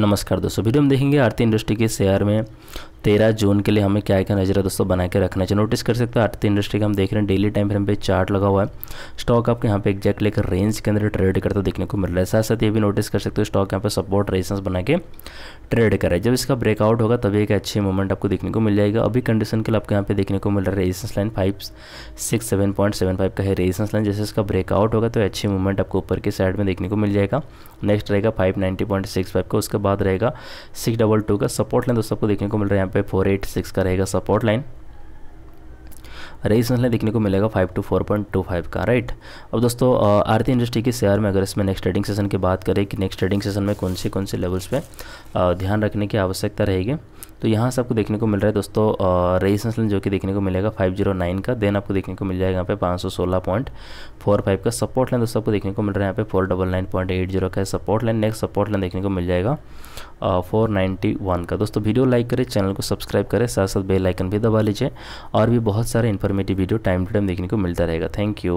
नमस्कार दोस्तों वीडियो में देखेंगे आरती इंडस्ट्री के शेयर में तेरह जून के लिए हमें क्या क्या नजर है दोस्तों बना के रखना चाहिए नोटिस कर सकते हो आर्थिक इंडस्ट्री का हम देख रहे हैं डेली टाइम फ्रेम पे चार्ट लगा हुआ है स्टॉक आपके यहाँ पे एक्जैक्ट लेकर रेंज के अंदर ट्रेड करते देखने को मिल रहा है साथ साथ ये भी नोटिस कर सकते हो स्टॉक यहाँ पे सपोर्ट रेजिस्टेंस बना के ट्रेड करे जब इसका ब्रेकआउट होगा तभी एक अच्छे मूवमेंट आपको देखने को मिल जाएगा अभी कंडीशन के लिए आपको यहाँ पे देखने को मिल रहा है resistance line five six seven point seven five का है रेजिस्टेंस लाइन जैसे इसका ब्रेकआउट होगा तो अच्छे मूवमेंट आपको ऊपर के साइड में देखने को मिल जाएगा नेक्स्ट रहेगा five ninety point six five का उसके बाद रहेगा सिक्स डबल टू का सपोर्ट लाइन दोस्तों आपको देखने को मिल रहा है यहाँ पे पे 486 का रहेगा सपोर्ट लाइन रेजिस्टेंस लाइन देखने को मिलेगा five two four point two five का राइट अब दोस्तों आरती इंडस्ट्री के शेयर में अगर इसमें नेक्स्ट ट्रेडिंग सेशन की बात करें कि नेक्स्ट ट्रेडिंग सेशन में कौन से कौन से लेवल्स पे ध्यान रखने की आवश्यकता रहेगी तो यहाँ से आपको देखने को मिल रहा है दोस्तों रेजिस्टेंस लाइन जो कि देखने को मिलेगा 509 का देन आपको देखने को मिल जाएगा यहाँ पे 516.45 का सपोर्ट लाइन दोस्तों आपको देखने को मिल रहा है यहाँ पे four double nine point eight zero का support line next support line देखने को मिल जाएगा फोर नाइन्टी वन का दोस्तों वीडियो लाइक करें चैनल को सब्सक्राइब करें साथ साथ बेल आइकन भी दबा लीजिए और भी बहुत सारे informative video time to time देखने को मिलता रहेगा थैंक यू